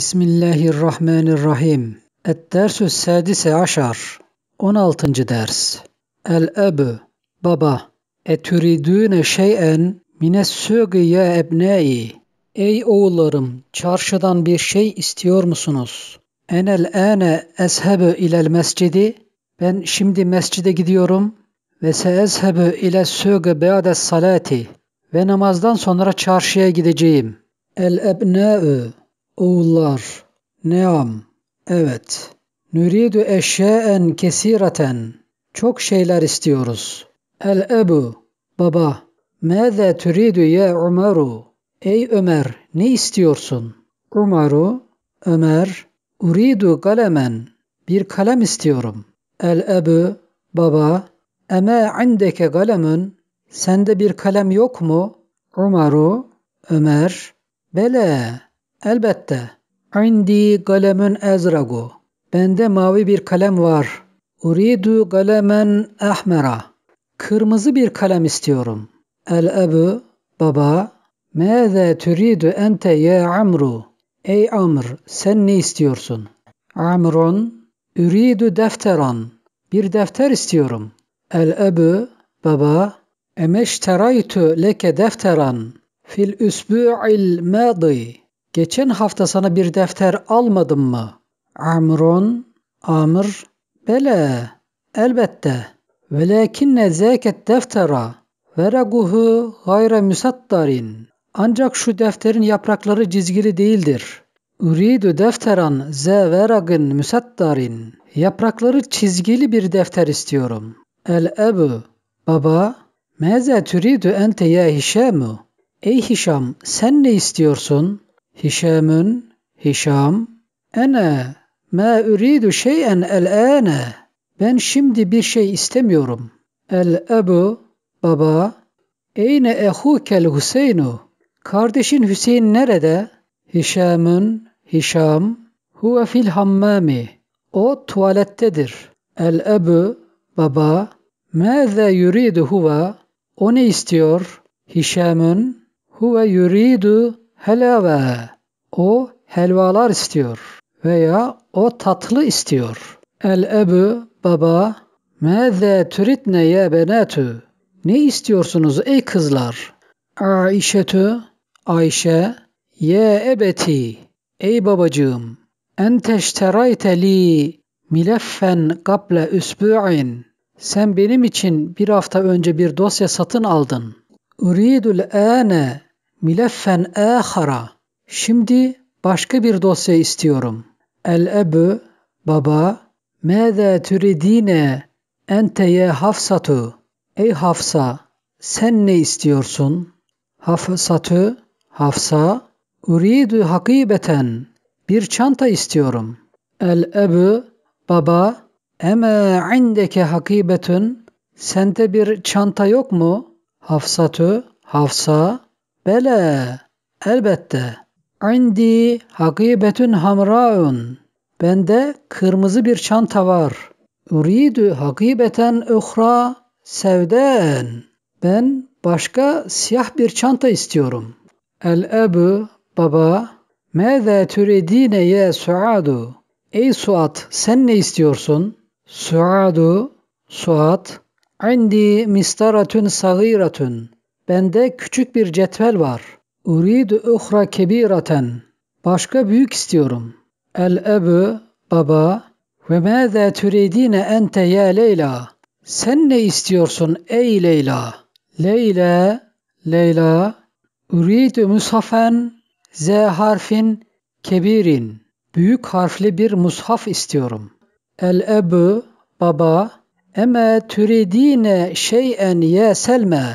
بسم الله الرحمن الرحيم الدرس السادس ders 16. درس الأب بابا أتريدون شيئا من السوق يا أبنائي Ey oğullarım, çarşıdan bir şey istiyor musunuz? Enel ane ezhebu ilel mescidi. Ben şimdi mescide gidiyorum. Ve se ezhebu ile söge beades salati. Ve namazdan sonra çarşıya gideceğim. El Ebnei. Oğullar. Neam. Evet. Nüridü eşyaen kesireten. Çok şeyler istiyoruz. El ebu. Baba. Mâze türidü ye Umaru. Ey Ömer ne istiyorsun? Umaru. Ömer. Uridu kalemen. Bir kalem istiyorum. El ebu. Baba. Eme indeke kalemun. Sende bir kalem yok mu? Umaru. Ömer. Bele. Elbette. İndi galemun ezragu. Bende mavi bir kalem var. Uridu galemen ahmera. Kırmızı bir kalem istiyorum. El ebu, baba. Mâze turidu ente ya Amru. Ey Amr, sen ne istiyorsun? Amrun, üridu defteran. Bir defter istiyorum. El ebu, baba. Emeşteraytu leke defteran. Fil üsbu'il mâdi. Geçen hafta sana bir defter almadım mı? Amrun, Amr, bele, elbette. Velakinne zeket deftera ve gayre müsattarin. Ancak şu defterin yaprakları çizgili değildir. Üridü defteran ze veragın müsattarin. Yaprakları çizgili bir defter istiyorum. El ebu, baba, meze türidü ente ya Hişamu. Ey Hişam, sen ne istiyorsun?'' Hişamün, Hişam. Ene, ma üridu şeyen el ane. Ben şimdi bir şey istemiyorum. El ebu, baba. Eyne ehukel Hüseynu. Kardeşin Hüseyin nerede? Hişamün, Hişam. Huve fil hammami. O tuvalettedir. El ebu, baba. Mâze yuridu huve. O ne istiyor? Hişamün. Huve yuridu helave. O helvalar istiyor veya o tatlı istiyor. El ebu baba Meze türitne ye benetü Ne istiyorsunuz ey kızlar? Aişetü Ayşe Ye ebeti Ey babacığım Enteşterayte li mileffen kable üsbu'in Sen benim için bir hafta önce bir dosya satın aldın. Uridul ane mileffen ahara Şimdi başka bir dosya istiyorum. El ebu baba Mâzâ türidine enteye hafsatu. Ey Hafsa sen ne istiyorsun? Hafsatü Hafsa uridu hakibeten bir çanta istiyorum. El ebu baba eme indeke hakibetün sende bir çanta yok mu? Hafsatü Hafsa bele elbette. İndi hakibetün hamraun. Bende kırmızı bir çanta var. Üridü hakibeten uhra sevden. Ben başka siyah bir çanta istiyorum. El ebu baba Mâzâ türedîne ya Suadu? Ey Suat sen ne istiyorsun? Suadu Suat Indi mistaratun sagiratun. Bende küçük bir cetvel var. Uridu uhra kebiraten. Başka büyük istiyorum. El ebu baba ve mâzâ türedîne ente ya Leyla. Sen ne istiyorsun ey Leyla? Leyla, Leyla. Uridu mushafen z harfin kebirin. Büyük harfli bir mushaf istiyorum. El ebu baba eme türedine şeyen ya Selma.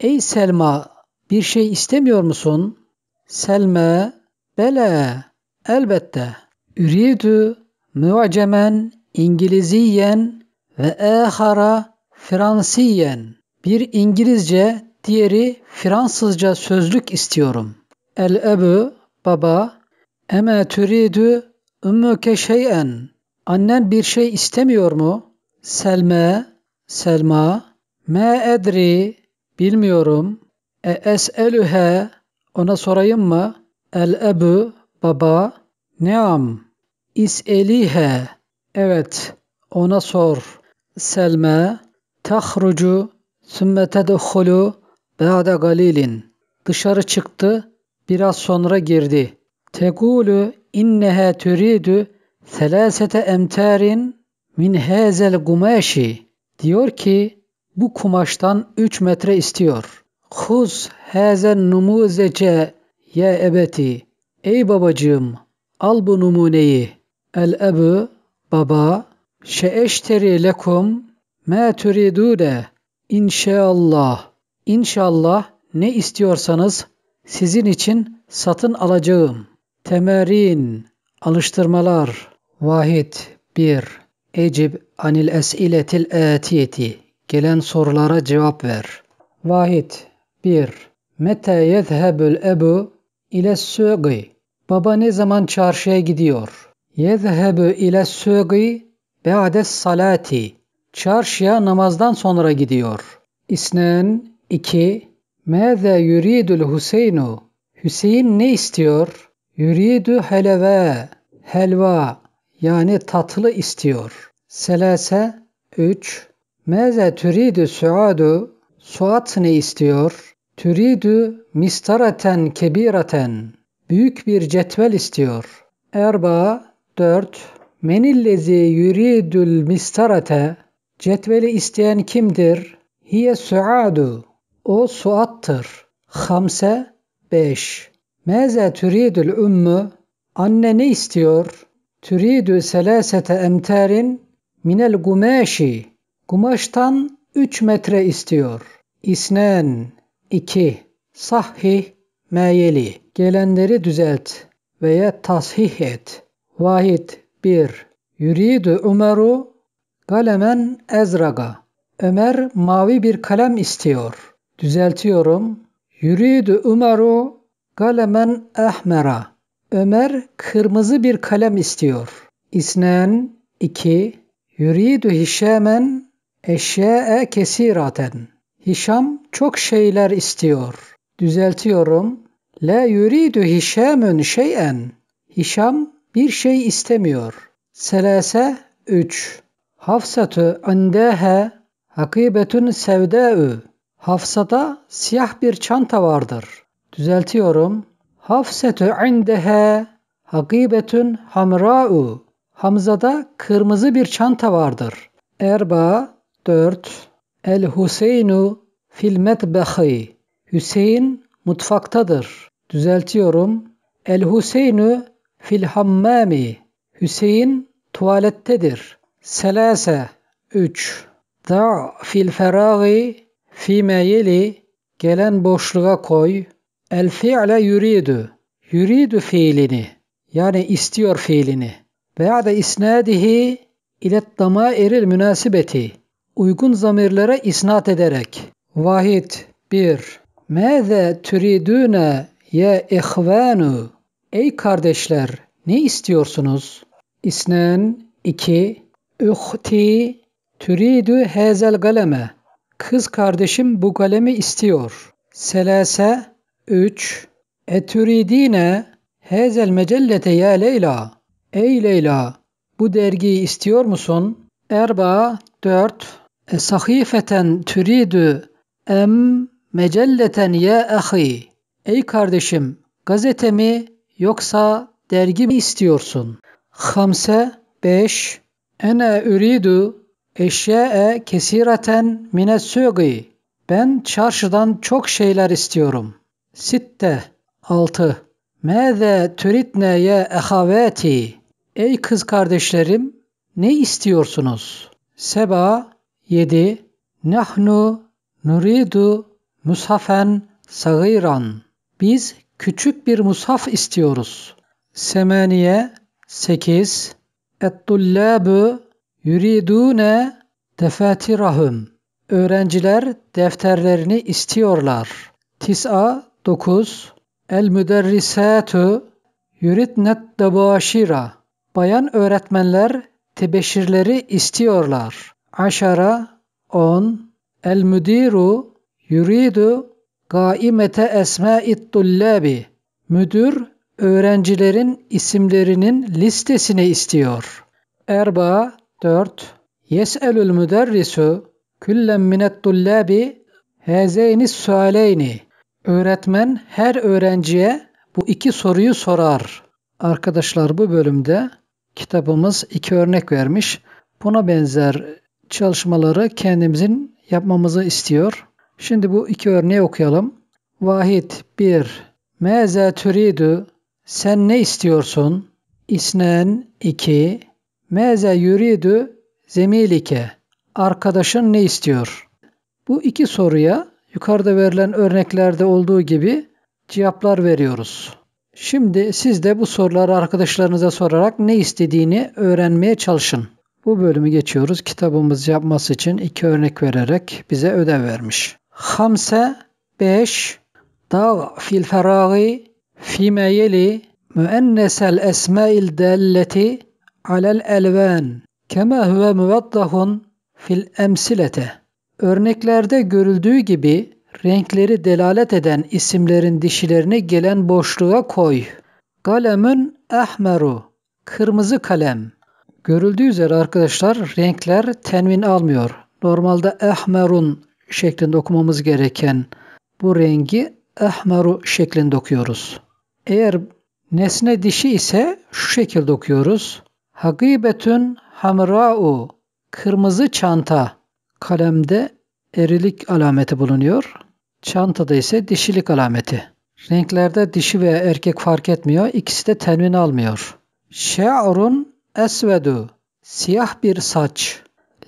Ey Selma bir şey istemiyor musun? Selme, bele, elbette. Üridü, müacemen, İngiliziyen ve ehara Fransiyen. Bir İngilizce, diğeri Fransızca sözlük istiyorum. El ebu, baba, eme türidü ümmüke şeyen. Annen bir şey istemiyor mu? Selme, Selma, me edri, bilmiyorum.'' E es'elühe ona sorayım mı? El ebu baba. Neam. İs'elihe. Evet. Ona sor. Selme. Tahrucu. Sümme tedhulu. Ba'de galilin. Dışarı çıktı. Biraz sonra girdi. Tegulu innehe türidü selasete emtarin min hazel gumashi. Diyor ki bu kumaştan 3 metre istiyor. Huz hazen numuzece ya ebeti. Ey babacığım al bu numuneyi. El ebu baba şeeşteri lekum ma turidune. İnşallah. İnşallah ne istiyorsanız sizin için satın alacağım. Temerin, alıştırmalar. Vahit 1. Ecib anil esiletil etiyeti. Gelen sorulara cevap ver. Vahit 1. Mete yezhebül ebu ile sögi. Baba ne zaman çarşıya gidiyor? Yezhebü ile sögi beades salati. Çarşıya namazdan sonra gidiyor. İsnen 2. Meze yuridül Hüseyinu. Hüseyin ne istiyor? Yuridü helve, Helva yani tatlı istiyor. Selase 3. Meze türidü suadu. Suat ne istiyor? Türidü mistaraten kebiraten. Büyük bir cetvel istiyor. Erba 4. Menillezi yuridül mistarate. Cetveli isteyen kimdir? Hiye suadu. O suattır. Hamse 5. Meze türidül ümmü. Anne ne istiyor? Türidü selasete emterin minel gumeşi. Kumaştan 3 metre istiyor. İsnen 2. Sahih meyeli. Gelenleri düzelt veya tasih et. Vahid 1. Yuridu Ömeru galemen ezraga. Ömer mavi bir kalem istiyor. Düzeltiyorum. Yuridu Ömeru galemen ahmera. Ömer kırmızı bir kalem istiyor. İsnen 2. Yuridu Hişamen eşyae kesiraten. Hişam çok şeyler istiyor. Düzeltiyorum. La yuridu Hişamün şeyen. Hişam bir şey istemiyor. Selase 3. Hafsatü andehe hakibetün sevdâ'ü. Hafsada siyah bir çanta vardır. Düzeltiyorum. Hafsetü indehe hakibetün hamra'u. Hamzada kırmızı bir çanta vardır. Erba 4 El Hüseyinu fil metbehi. Hüseyin mutfaktadır. Düzeltiyorum. El Hüseyinu fil hammami. Hüseyin tuvalettedir. Selase 3. Da fil feragi fime yeli gelen boşluğa koy. El fi'le yuridu. Yuridu fiilini yani istiyor fiilini. Veya da isnadihi ile dama eril münasibeti uygun zamirlere isnat ederek. Vahid 1. Mâze türidûne ye ihvânu. Ey kardeşler ne istiyorsunuz? İsnen 2. Uhti türidü hezel galeme. Kız kardeşim bu kalemi istiyor. Selase 3. Etüridine hezel mecellete ya Leyla. Ey Leyla bu dergiyi istiyor musun? Erba 4. E, sahifeten türidü em mecelleten ya ahi. Ey kardeşim gazete mi yoksa dergi mi istiyorsun? Hamse 5 Ene üridu eşya'e kesireten mine sögi. Ben çarşıdan çok şeyler istiyorum. Sitte 6 Mâze türitne ya ehavati. Ey kız kardeşlerim ne istiyorsunuz? Seba 7. Nahnu nuridu musafen sagiran. Biz küçük bir musaf istiyoruz. Semaniye 8. Et-tullabu yuridune defatirahum. Öğrenciler defterlerini istiyorlar. Tis'a 9. El müderrisatu yuridnet debaşira. Bayan öğretmenler tebeşirleri istiyorlar aşara on el müdiru yuridu gaimete esma'it tullabi müdür öğrencilerin isimlerinin listesini istiyor. Erba 4 Yes'elül müderrisu küllen minet tullabi hezeyni sualeyni Öğretmen her öğrenciye bu iki soruyu sorar. Arkadaşlar bu bölümde kitabımız iki örnek vermiş. Buna benzer çalışmaları kendimizin yapmamızı istiyor. Şimdi bu iki örneği okuyalım. Vahit 1. Meze türidü sen ne istiyorsun? İsnen 2. Meze yuridü zemilike arkadaşın ne istiyor? Bu iki soruya yukarıda verilen örneklerde olduğu gibi cevaplar veriyoruz. Şimdi siz de bu soruları arkadaşlarınıza sorarak ne istediğini öğrenmeye çalışın. Bu bölümü geçiyoruz. Kitabımız yapması için iki örnek vererek bize ödev vermiş. Hamse 5 Dağ fil feragi fime yeli müennesel esmail delleti alel elvan kema huve muvaddahun fil emsilete. Örneklerde görüldüğü gibi renkleri delalet eden isimlerin dişilerini gelen boşluğa koy. Galemün ahmeru, kırmızı kalem. Görüldüğü üzere arkadaşlar renkler tenvin almıyor. Normalde ehmerun şeklinde okumamız gereken bu rengi ehmeru şeklinde okuyoruz. Eğer nesne dişi ise şu şekilde okuyoruz. Hagibetün hamra'u kırmızı çanta kalemde erilik alameti bulunuyor. Çantada ise dişilik alameti. Renklerde dişi veya erkek fark etmiyor. İkisi de tenvin almıyor. Şe'run esvedu siyah bir saç.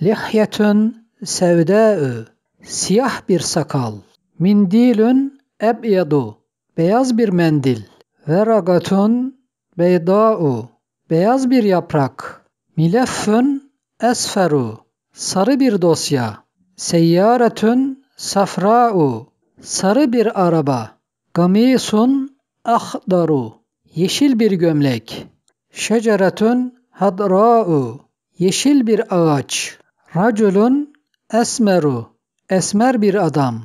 Lihyetun sevdâ'ü siyah bir sakal. Mindilün ebyedu beyaz bir mendil. Veragatun beydâ'u beyaz bir yaprak. Mileffün esferu sarı bir dosya. Seyyaretün safra'u sarı bir araba. Gamisun ahdaru yeşil bir gömlek. Şeceretün hadra'u yeşil bir ağaç. Raculun esmeru esmer bir adam.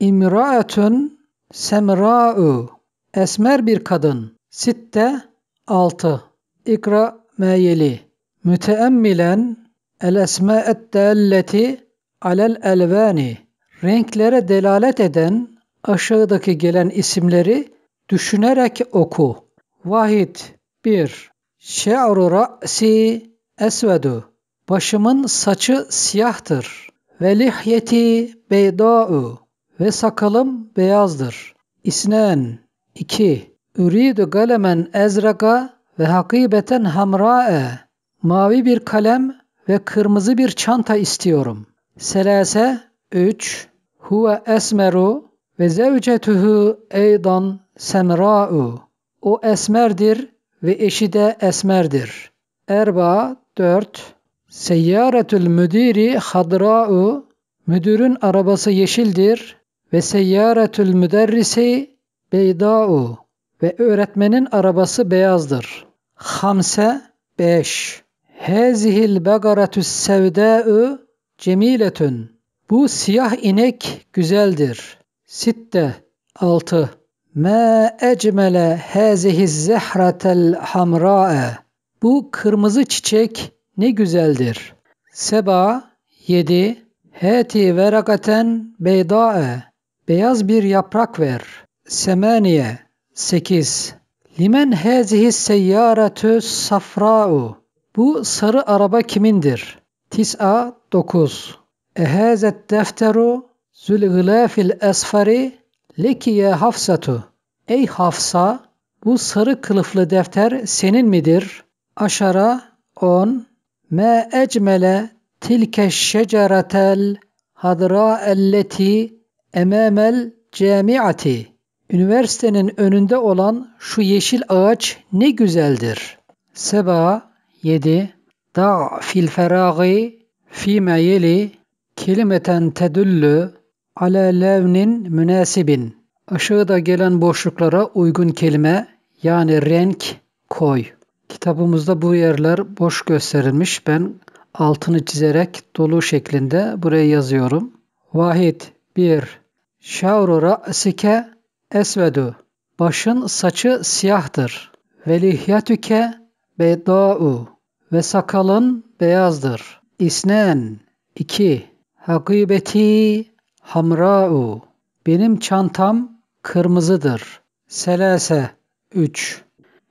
İmraetun semra'u esmer bir kadın. Sitte altı. İkra meyeli. Müteemmilen el esme et delleti alel elvani. Renklere delalet eden aşağıdaki gelen isimleri düşünerek oku. Vahid 1 Şe'ru ra'si esvedu. Başımın saçı siyahtır. Ve lihyeti beyda'u. Ve sakalım beyazdır. İsnen. 2. Üridu galemen ezraga ve hakibeten hamra'e. Mavi bir kalem ve kırmızı bir çanta istiyorum. Selase 3. Huve esmeru ve zevcetuhu eydan semra'u. O esmerdir ve eşi de esmerdir. Erba 4 Seyyaretül müdiri hadra'u Müdürün arabası yeşildir ve seyyaretül müderrisi beyda'u ve öğretmenin arabası beyazdır. Hamse 5 Hazihil bagaratüs sevda'u cemiletün Bu siyah inek güzeldir. Sitte 6 Ma ecmele hazihi zehratel hamra'e. Bu kırmızı çiçek ne güzeldir. Seba 7. Hati verakaten beyda'e. Beyaz bir yaprak ver. Semaniye 8. Limen hazihi seyyaratü safra'u. Bu sarı araba kimindir? Tis'a 9. Ehazet defteru zül gılafil esfari Lekiye Hafsatu Ey Hafsa bu sarı kılıflı defter senin midir? Aşara 10 Me ecmele tilke şeceretel hadra elleti emamel camiati. Üniversitenin önünde olan şu yeşil ağaç ne güzeldir. Seba 7 Da fil feragi fime yeli kelimeten tedüllü ale levnin münasibin. Işığı da gelen boşluklara uygun kelime yani renk koy. Kitabımızda bu yerler boş gösterilmiş. Ben altını çizerek dolu şeklinde buraya yazıyorum. Vahid 1. Şavru ra'sike esvedu. Başın saçı siyahtır. Ve lihyatüke beda'u. Ve sakalın beyazdır. İsnen 2. Hakibeti hamra'u. Benim çantam kırmızıdır. Selese 3.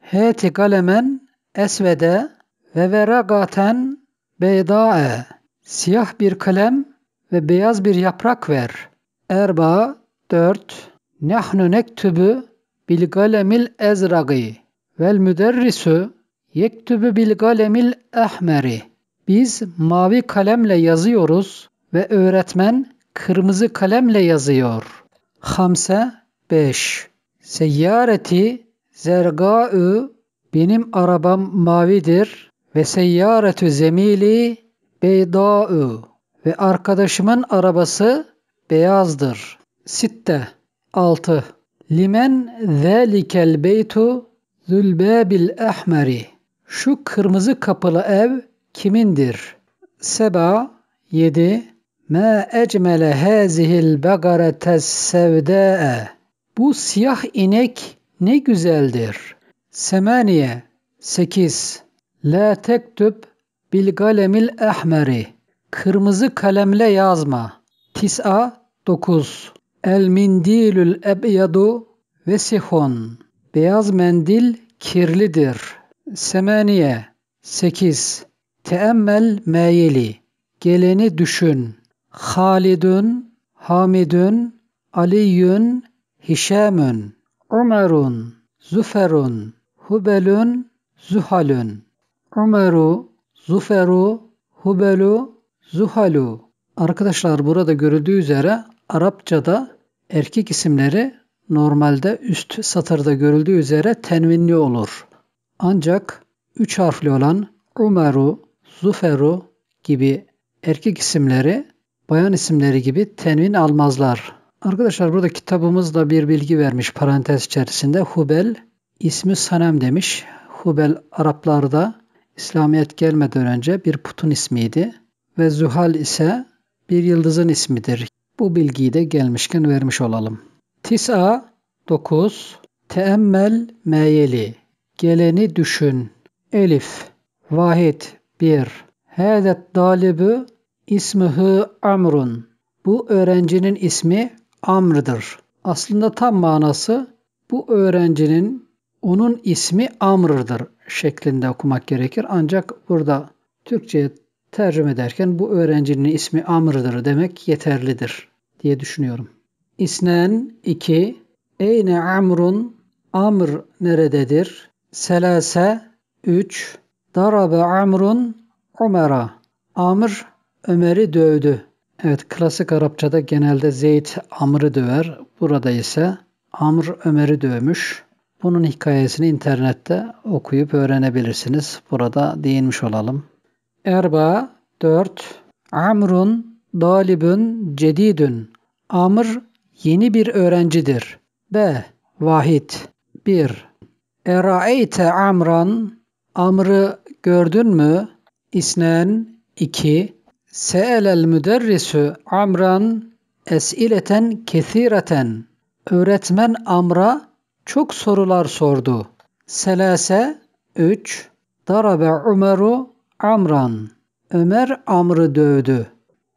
Heti kalemen esvede ve veragaten beydae. Siyah bir kalem ve beyaz bir yaprak ver. Erba 4. Nahnu nektübü bil galemil ezragi vel müderrisü yektübü bil galemil ahmeri. Biz mavi kalemle yazıyoruz ve öğretmen kırmızı kalemle yazıyor. Hamse 5 Seyyareti zergâ'ü benim arabam mavidir ve seyyaretü zemili beydâ'ü ve arkadaşımın arabası beyazdır. Sitte 6 Limen zâlikel beytu zülbâbil ehmeri Şu kırmızı kapılı ev kimindir? Seba 7 Ma ecmele hazihil begarates sevdae. Bu siyah inek ne güzeldir. Semaniye 8. La tektüb bil galemil ehmeri. Kırmızı kalemle yazma. Tis'a 9. El mindilül ebyadu ve sihon. Beyaz mendil kirlidir. Semaniye 8. Teemmel meyeli. Geleni düşün. Halidun, Hamidun, Aliyun, Hişamun, Umerun, Züferun, Hubelun, Zuhalun. Umeru, Zuferu, Hubelu, Zuhalu. Arkadaşlar burada görüldüğü üzere Arapçada erkek isimleri normalde üst satırda görüldüğü üzere tenvinli olur. Ancak üç harfli olan Umeru, Zuferu gibi erkek isimleri bayan isimleri gibi tenvin almazlar. Arkadaşlar burada kitabımızda bir bilgi vermiş parantez içerisinde. Hubel ismi Sanem demiş. Hubel Araplarda İslamiyet gelmeden önce bir putun ismiydi ve Zuhal ise bir yıldızın ismidir. Bu bilgiyi de gelmişken vermiş olalım. Tis'a 9 Teemmel meyeli Geleni düşün Elif Vahid 1 Hedet dalibü İsmihi Amrun. Bu öğrencinin ismi Amr'dır. Aslında tam manası bu öğrencinin onun ismi Amr'dır şeklinde okumak gerekir. Ancak burada Türkçe'ye tercüme ederken bu öğrencinin ismi Amr'dır demek yeterlidir diye düşünüyorum. İsnen 2 Eyne Amrun Amr nerededir? Selase 3 Darabe Amrun Umera Amr Ömer'i dövdü. Evet klasik Arapçada genelde Zeyd Amr'ı döver. Burada ise Amr Ömer'i dövmüş. Bunun hikayesini internette okuyup öğrenebilirsiniz. Burada değinmiş olalım. Erba 4 Amrun dalibün cedidün Amr yeni bir öğrencidir. B. Vahit 1. Eraeyte Amran Amr'ı gördün mü? İsnen 2. Se'elel müderrisü Amran es'ileten kethireten. Öğretmen Amr'a çok sorular sordu. Selase 3 Darabe Umeru Amran. Ömer Amr'ı dövdü.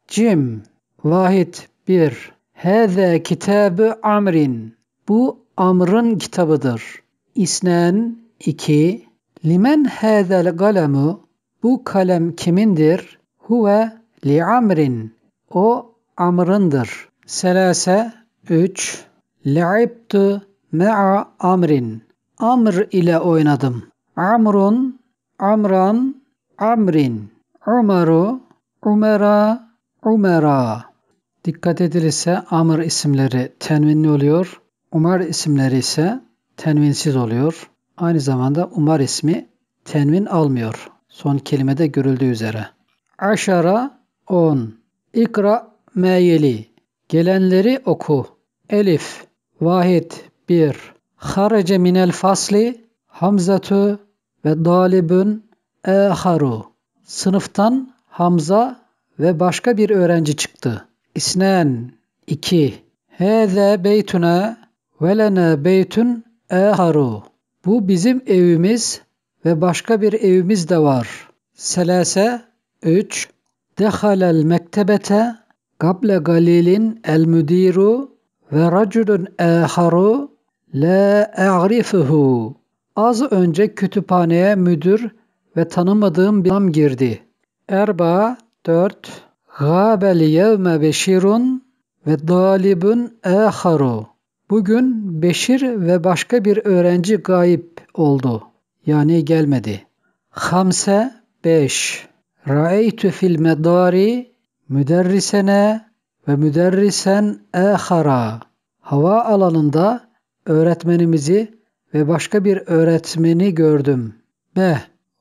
Cim Vahid 1 Heze kitabı Amrin. Bu Amr'ın kitabıdır. İsnen 2 Limen hazel galemu. Bu kalem kimindir? Huve Li amrin. O amrındır. Selase. Üç. Le'ibtu me'a amrin. Amr ile oynadım. Amrun. Amran. Amrin. Umaru. Umera. Umera. Dikkat edilirse Amr isimleri tenvinli oluyor. Umar isimleri ise tenvinsiz oluyor. Aynı zamanda Umar ismi tenvin almıyor. Son kelimede görüldüğü üzere. Aşara 10. İkra meyeli. Gelenleri oku. Elif. Vahid. 1. Harace minel fasli. Hamzatu ve dalibün eharu. Sınıftan Hamza ve başka bir öğrenci çıktı. İsnen. 2. Heze beytuna ve lene beytun eharu. Bu bizim evimiz ve başka bir evimiz de var. Selase 3 Dehalel mektebete kable galilin el müdiru ve raculun aharu Az önce kütüphaneye müdür ve tanımadığım bir adam girdi. Erba 4 Gâbel yevme beşirun ve dalibun aharu. Bugün Beşir ve başka bir öğrenci gayip oldu. Yani gelmedi. Hamse 5 Ra'eytu fil medari müderrisene ve müderrisen ehara. Hava alanında öğretmenimizi ve başka bir öğretmeni gördüm. B.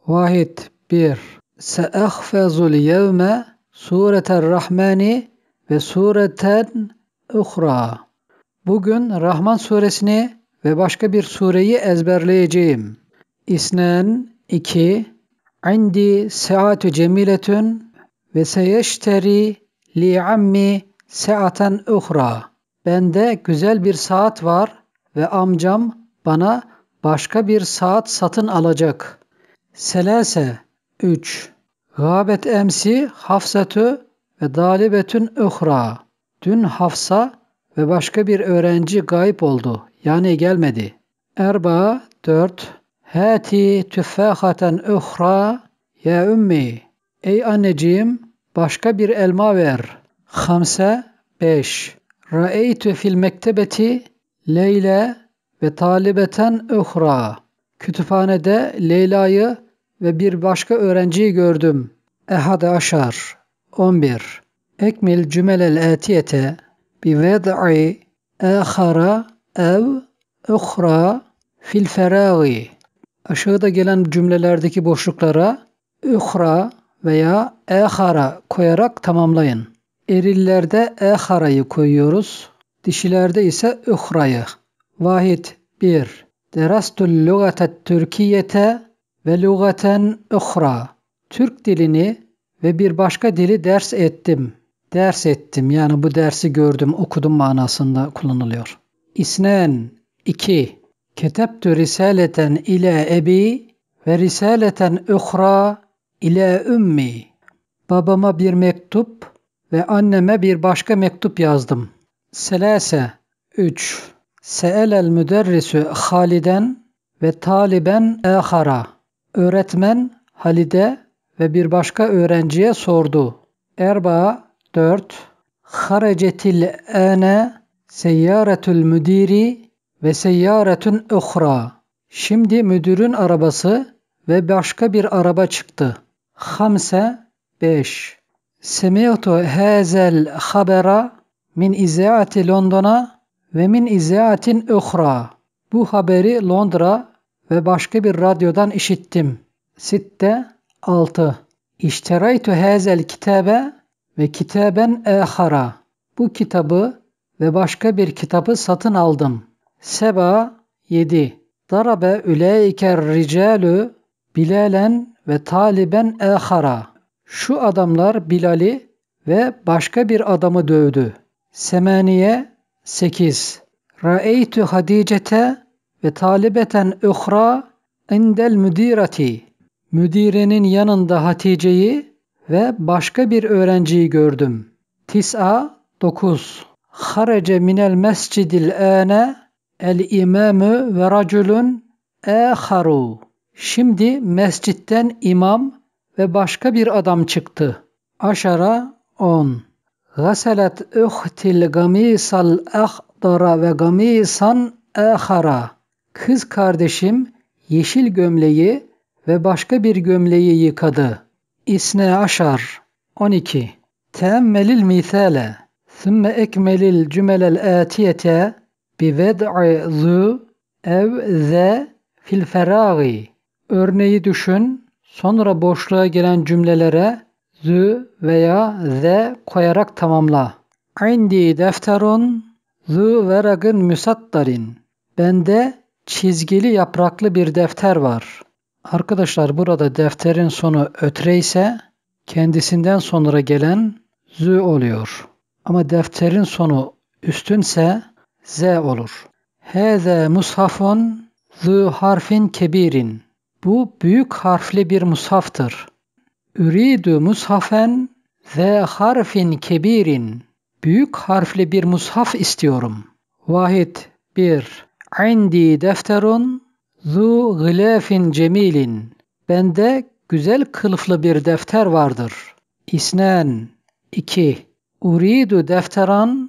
Vahit 1. Seehfezul yevme sureten rahmani ve sureten uhra. Bugün Rahman suresini ve başka bir sureyi ezberleyeceğim. İsnen 2 indi saatü cemiletün ve seyeşteri li ammi saaten uhra. Bende güzel bir saat var ve amcam bana başka bir saat satın alacak. Selese 3. Gâbet emsi hafsatü ve dalibetün uhra. Dün Hafsa ve başka bir öğrenci gayip oldu. Yani gelmedi. Erba 4. Hati tüffahaten uhra ya ümmi. Ey anneciğim başka bir elma ver. 5, 5. Ra'eytü fil mektebeti Leyla ve talibeten uhra. Kütüphanede Leyla'yı ve bir başka öğrenciyi gördüm. Ehade aşar. 11. Ekmil cümelel etiyete bi ved'i ahara ev uhra fil feragi. Aşağıda gelen cümlelerdeki boşluklara ühra veya ehara koyarak tamamlayın. Erillerde ehara'yı koyuyoruz. Dişilerde ise ühra'yı. Vahid 1. Derastul lügatet Türkiyete ve lügaten uhra. Türk dilini ve bir başka dili ders ettim. Ders ettim yani bu dersi gördüm, okudum manasında kullanılıyor. İsnen 2. Ketebtü risaleten ile ebi ve risaleten uhra ile ümmi. Babama bir mektup ve anneme bir başka mektup yazdım. Selase 3. Seelel müderrisü Haliden ve taliben ehara. Öğretmen Halide ve bir başka öğrenciye sordu. Erba 4. Haracetil ene seyyaretül müdiri ve seyyaretün uhra. Şimdi müdürün arabası ve başka bir araba çıktı. Hamse 5. Semi'tu hazel habera min izaati Londona ve min izaatin uhra. Bu haberi Londra ve başka bir radyodan işittim. Sitte 6. İşteraytu hazel kitabe ve kitaben ahara. Bu kitabı ve başka bir kitabı satın aldım. Seba 7 Darabe üleyker ricalü Bilalen ve Taliben ehara. Şu adamlar Bilal'i ve başka bir adamı dövdü. Semaniye 8 Ra'eytu Hadicete ve talibeten uhra indel müdirati. Müdirenin yanında Hatice'yi ve başka bir öğrenciyi gördüm. Tis'a 9 Harece minel mescidil âne El imamü ve raculun eharu. Şimdi mescitten imam ve başka bir adam çıktı. Aşara on. Gaselet uhtil gamisal ahdara ve gamisan ahara. Kız kardeşim yeşil gömleği ve başka bir gömleği yıkadı. İsne aşar. 12. Teammelil misale. Sümme ekmelil cümelel atiyete bi ved'i zı ev ze fil feragi. Örneği düşün, sonra boşluğa gelen cümlelere zı veya ze koyarak tamamla. Indi defterun zı veragın müsattarin. Bende çizgili yapraklı bir defter var. Arkadaşlar burada defterin sonu ötre ise kendisinden sonra gelen zü oluyor. Ama defterin sonu üstünse Z olur. Heze mushafun zu harfin kebirin. Bu büyük harfli bir mushaftır. Üridu mushafen ze harfin kebirin. Büyük harfli bir mushaf istiyorum. Vahit 1. Indi defterun zu gılafin cemilin. Bende güzel kılıflı bir defter vardır. İsnen 2. Uridu defteran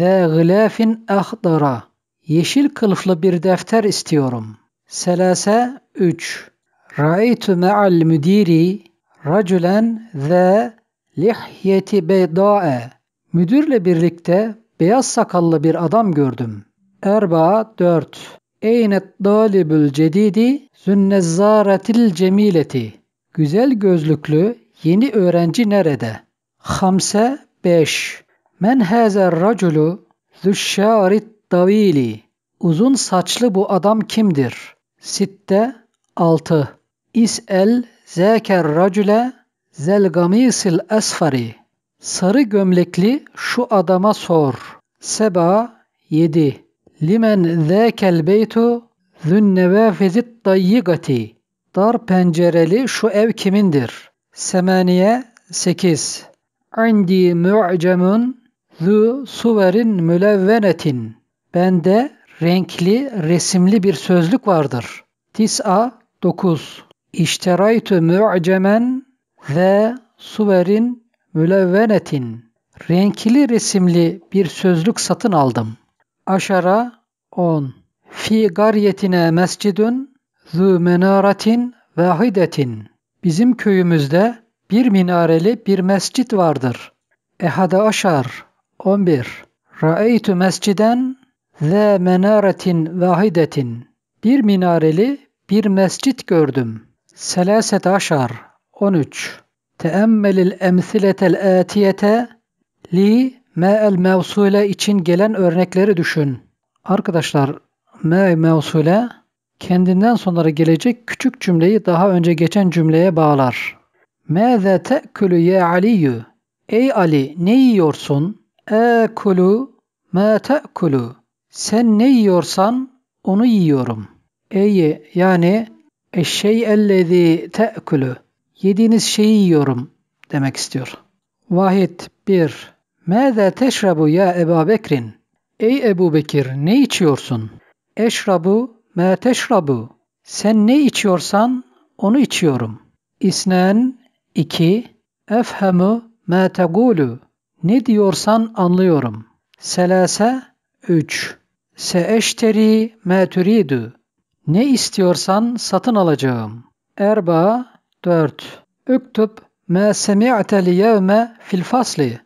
ve gılafin ahdara. Yeşil kılıflı bir defter istiyorum. Selase 3. Ra'aytu ma'al müdiri raculen ve lihyeti beyda'e. Müdürle birlikte beyaz sakallı bir adam gördüm. Erba 4. Eynet dalibül cedidi zünnezzaretil cemileti. Güzel gözlüklü yeni öğrenci nerede? Hamse 5. Men hezer raculu züşşarit davili Uzun saçlı bu adam kimdir? Sitte 6. İs'el zeker racule zel gamisil esfari. Sarı gömlekli şu adama sor. Seba 7. Limen zekel beytu zünnevafizit dayyigati. Dar pencereli şu ev kimindir? Semaniye 8. Indi mu'cemun Zu suverin mülevvenetin. Bende renkli, resimli bir sözlük vardır. Tis'a 9. İşteraytu mu'cemen ve suverin mülevvenetin. Renkli resimli bir sözlük satın aldım. Aşara 10. Fi garyetine mescidun zu menaratin vahidetin. Bizim köyümüzde bir minareli bir mescit vardır. Ehade aşar 11. Ra'eytu mesciden ve menaretin vahidetin. Bir minareli bir mescit gördüm. Selaset aşar. 13. Teemmelil emsiletel atiyete li el mevsule için gelen örnekleri düşün. Arkadaşlar me'el mevsule kendinden sonra gelecek küçük cümleyi daha önce geçen cümleye bağlar. Mâze te'külü ye aliyyü? Ey Ali ne yiyorsun? Ekulu ma te'kulu. Sen ne yiyorsan onu yiyorum. Eyi yani eşşey ellezi te'kulu. Yediğiniz şeyi yiyorum demek istiyor. Vahid 1. Mâze teşrabu ya Ebu Bekrin? Ey Ebu Bekir ne içiyorsun? Eşrabu mâ teşrabu. Sen ne içiyorsan onu içiyorum. İsnen 2. Efhemu mâ tegulu. Ne diyorsan anlıyorum. Selase 3. Seeşteri me turidu. Ne istiyorsan satın alacağım. Erba 4. Üktüp me semi'te liyevme fil fasli.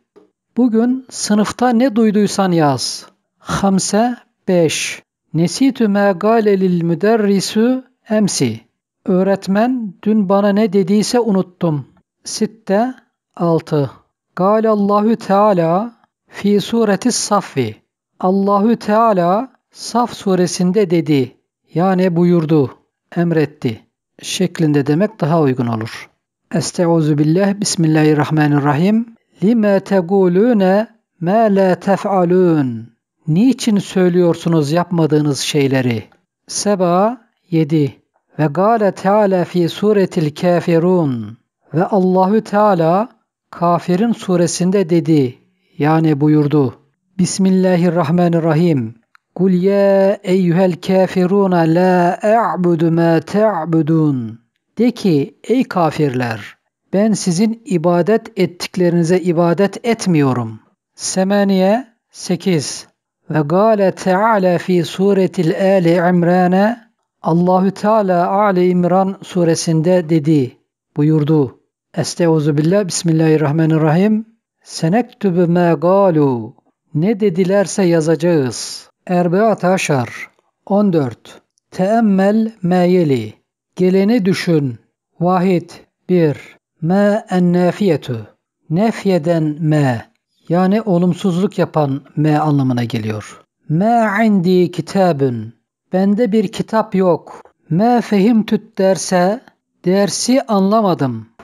Bugün sınıfta ne duyduysan yaz. Hamse 5. Nesitü me gale lil müderrisü emsi. Öğretmen dün bana ne dediyse unuttum. Sitte 6. Gâle Allahü Teala fi sureti saffi. Allahü Teala Saf suresinde dedi yani buyurdu, emretti şeklinde demek daha uygun olur. Estaizu billah bismillahirrahmanirrahim. Lime tegulune ma la tef'alun. Niçin söylüyorsunuz yapmadığınız şeyleri? Seba 7 ve gale Teala fi suretil kafirun ve Allahü Teala Kafirin suresinde dedi yani buyurdu. Bismillahirrahmanirrahim. Kul ya eyyuhel kafiruna la a'budu ma ta'budun. De ki ey kafirler ben sizin ibadet ettiklerinize ibadet etmiyorum. Semaniye 8 ve gâle Teala fi suretil Ali İmran'a Allahü Teala Ali İmran suresinde dedi buyurdu. Esteuzu billah Bismillahirrahmanirrahim. Senektübü me galu. Ne dedilerse yazacağız. Erbeat taşar 14. Teemmel meyeli. Geleni düşün. Vahid 1. Me ennafiyetü. Nefyeden me. Yani olumsuzluk yapan me anlamına geliyor. Me indi kitabın. Bende bir kitap yok. Me tüt derse dersi anlamadım.''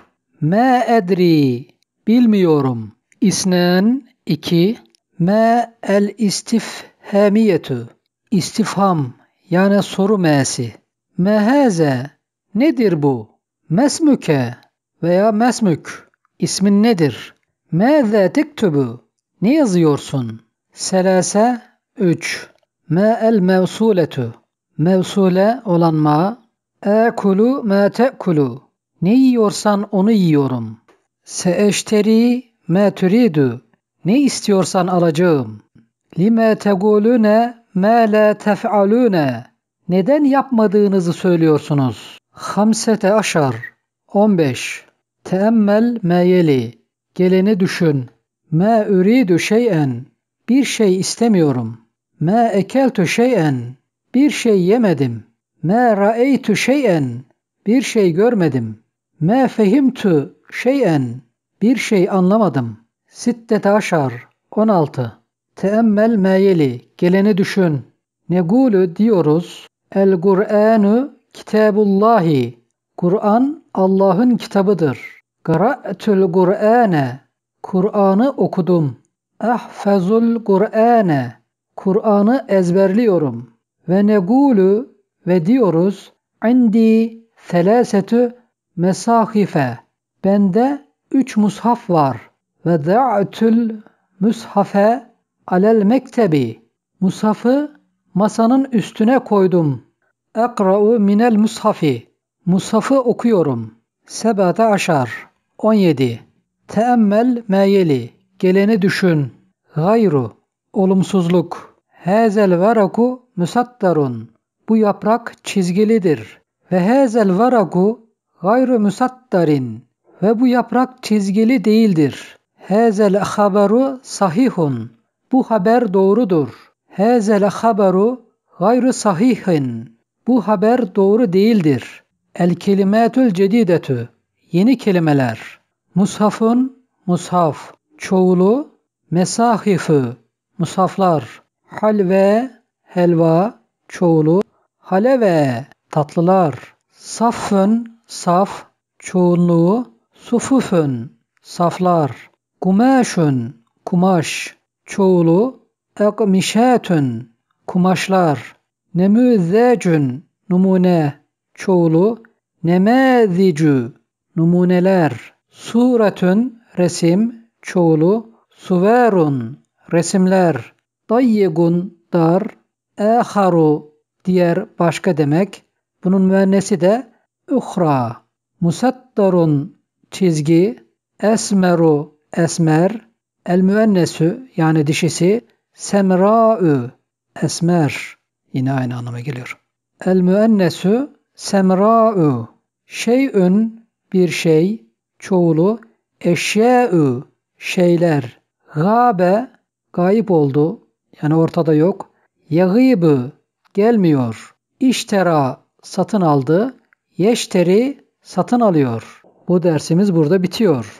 Me edri bilmiyorum. İsnen iki. Me el istifhamiyetu istifham yani soru m'si. Mehaze nedir bu? Mesmüke veya mesmük ismin nedir? Meze tektubu ne yazıyorsun? Selase 3. Ma el mevsuletu mevsule olan ma. Ekulu ma te'kulu ne yiyorsan onu yiyorum. Seeşteri me türidu. Ne istiyorsan alacağım. Lime tegulune me la tef'alune. Neden yapmadığınızı söylüyorsunuz? Hamsete aşar. 15. Teemmel meyeli. Geleni düşün. Ma üridü şeyen. Bir şey istemiyorum. Ma ekeltü şeyen. Bir şey yemedim. Ma ra'eytü şeyen. Bir şey görmedim. Me fehimtü şeyen bir şey anlamadım. Sittete aşar 16. Teemmel meyeli geleni düşün. Negulü diyoruz. El Kur'anu kitabullahi. Kur'an Allah'ın kitabıdır. Gara'tül Kur'ane. Kur'an'ı okudum. Ahfazul Kur'ane. Kur'an'ı ezberliyorum. Ve negulü ve diyoruz. Indi selasetü mesahife. Bende üç mushaf var. Ve da'tül mushafe alel mektebi. Mushafı masanın üstüne koydum. Ekra'u minel mushafi. Mushafı okuyorum. Sebata aşar. 17. Teemmel meyeli. Geleni düşün. Gayru. Olumsuzluk. Hazel varaku müsaddarun. Bu yaprak çizgilidir. Ve hazel varaku gayrı müsattarin ve bu yaprak çizgili değildir. Hazel haberu sahihun. Bu haber doğrudur. Hazel haberu gayrı sahihin. Bu haber doğru değildir. El kelimetül cedidetü. Yeni kelimeler. Mushafun, mushaf. Çoğulu, mesahifü. Musaflar. Halve, helva. Çoğulu. Haleve, tatlılar. Saffın, saf çoğunluğu sufufun saflar, kumaşun kumaş, çoğulu ekmişetün kumaşlar, nemüzecün numune, çoğulu nemezicü numuneler, suretün resim, çoğulu suverun resimler, dayyigun dar, eharu diğer başka demek. Bunun müennesi de uhra musattarun çizgi esmeru esmer el müennesü yani dişisi semra'ü esmer yine aynı anlama geliyor. El müennesü semra'ü şeyün bir şey çoğulu eşya'ü şeyler gabe gayip oldu yani ortada yok. Yagıbı gelmiyor. İştera satın aldı yeşteri satın alıyor. Bu dersimiz burada bitiyor.